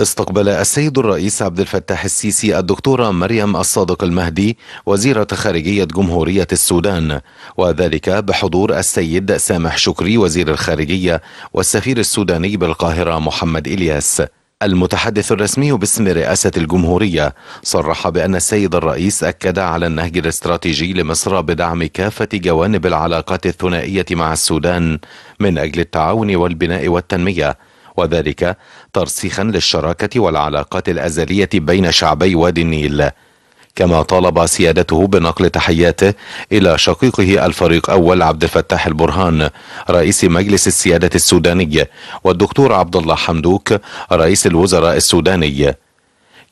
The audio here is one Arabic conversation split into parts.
استقبل السيد الرئيس عبد الفتاح السيسي الدكتورة مريم الصادق المهدي وزيرة خارجية جمهورية السودان وذلك بحضور السيد سامح شكري وزير الخارجية والسفير السوداني بالقاهرة محمد إلياس المتحدث الرسمي باسم رئاسة الجمهورية صرح بأن السيد الرئيس أكد على النهج الاستراتيجي لمصر بدعم كافة جوانب العلاقات الثنائية مع السودان من أجل التعاون والبناء والتنمية وذلك ترسيخا للشراكة والعلاقات الأزلية بين شعبي وادي النيل كما طالب سيادته بنقل تحياته إلى شقيقه الفريق أول عبد الفتاح البرهان رئيس مجلس السيادة السوداني والدكتور عبد الله حمدوك رئيس الوزراء السوداني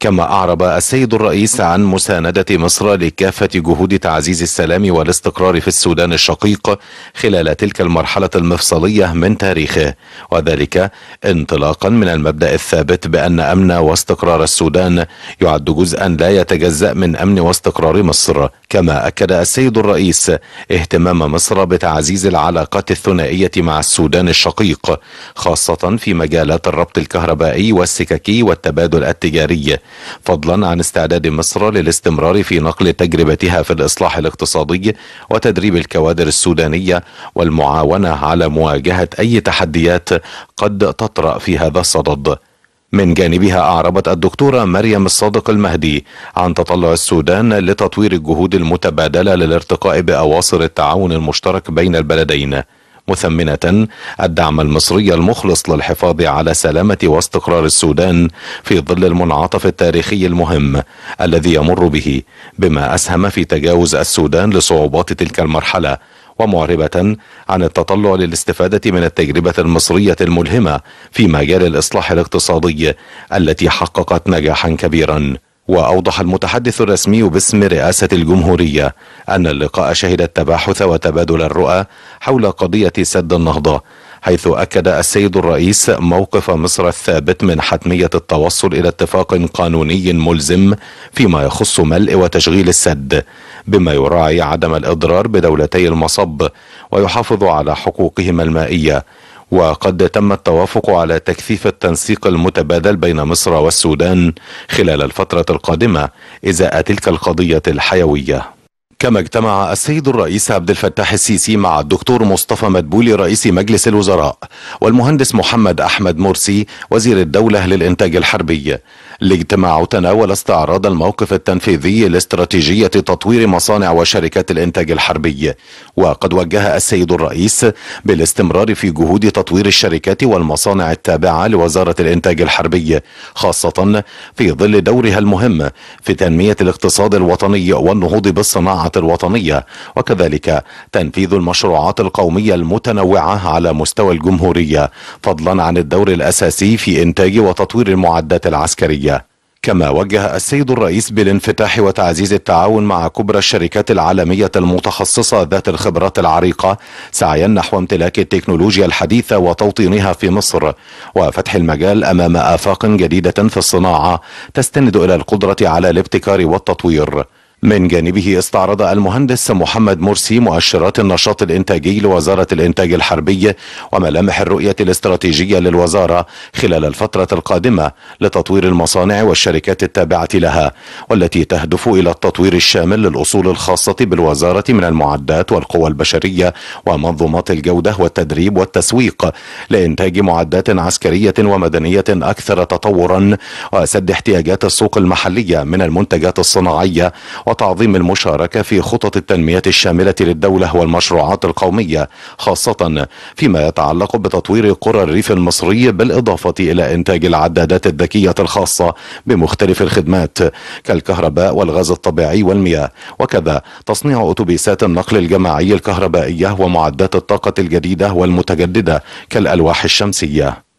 كما أعرب السيد الرئيس عن مساندة مصر لكافة جهود تعزيز السلام والاستقرار في السودان الشقيق خلال تلك المرحلة المفصلية من تاريخه وذلك انطلاقا من المبدأ الثابت بأن أمن واستقرار السودان يعد جزءا لا يتجزأ من أمن واستقرار مصر كما أكد السيد الرئيس اهتمام مصر بتعزيز العلاقات الثنائية مع السودان الشقيق خاصة في مجالات الربط الكهربائي والسككي والتبادل التجاري فضلا عن استعداد مصر للاستمرار في نقل تجربتها في الإصلاح الاقتصادي وتدريب الكوادر السودانية والمعاونة على مواجهة أي تحديات قد تطرأ في هذا الصدد من جانبها أعربت الدكتورة مريم الصادق المهدي عن تطلع السودان لتطوير الجهود المتبادلة للارتقاء بأواصر التعاون المشترك بين البلدين مثمنة الدعم المصري المخلص للحفاظ على سلامة واستقرار السودان في ظل المنعطف التاريخي المهم الذي يمر به بما أسهم في تجاوز السودان لصعوبات تلك المرحلة ومعربة عن التطلع للاستفادة من التجربة المصرية الملهمة في مجال الإصلاح الاقتصادي التي حققت نجاحا كبيرا وأوضح المتحدث الرسمي باسم رئاسة الجمهورية أن اللقاء شهد التباحث وتبادل الرؤى حول قضية سد النهضة حيث أكد السيد الرئيس موقف مصر الثابت من حتمية التوصل إلى اتفاق قانوني ملزم فيما يخص ملء وتشغيل السد بما يراعي عدم الإضرار بدولتي المصب ويحافظ على حقوقهما المائية وقد تم التوافق على تكثيف التنسيق المتبادل بين مصر والسودان خلال الفترة القادمة إزاء تلك القضية الحيوية كما اجتمع السيد الرئيس عبد الفتاح السيسي مع الدكتور مصطفى مدبولي رئيس مجلس الوزراء والمهندس محمد أحمد مرسي وزير الدولة للإنتاج الحربي الاجتماع تناول استعراض الموقف التنفيذي لاستراتيجية تطوير مصانع وشركات الإنتاج الحربي وقد وجه السيد الرئيس بالاستمرار في جهود تطوير الشركات والمصانع التابعة لوزارة الإنتاج الحربي خاصة في ظل دورها المهم في تنمية الاقتصاد الوطني والنهوض بالصناعة الوطنية وكذلك تنفيذ المشروعات القومية المتنوعة على مستوى الجمهورية فضلا عن الدور الأساسي في إنتاج وتطوير المعدات العسكرية كما وجه السيد الرئيس بالانفتاح وتعزيز التعاون مع كبرى الشركات العالمية المتخصصة ذات الخبرات العريقة سعيا نحو امتلاك التكنولوجيا الحديثة وتوطينها في مصر وفتح المجال أمام آفاق جديدة في الصناعة تستند إلى القدرة على الابتكار والتطوير من جانبه استعرض المهندس محمد مرسي مؤشرات النشاط الإنتاجي لوزارة الإنتاج الحربي وملامح الرؤية الاستراتيجية للوزارة خلال الفترة القادمة لتطوير المصانع والشركات التابعة لها والتي تهدف إلى التطوير الشامل للأصول الخاصة بالوزارة من المعدات والقوى البشرية ومنظومات الجودة والتدريب والتسويق لإنتاج معدات عسكرية ومدنية أكثر تطورا وسد احتياجات السوق المحلية من المنتجات الصناعية وتعظيم المشاركة في خطط التنمية الشاملة للدولة والمشروعات القومية خاصة فيما يتعلق بتطوير قرى الريف المصري بالإضافة إلى إنتاج العدادات الذكية الخاصة بمختلف الخدمات كالكهرباء والغاز الطبيعي والمياه وكذا تصنيع أتوبيسات النقل الجماعي الكهربائية ومعدات الطاقة الجديدة والمتجددة كالألواح الشمسية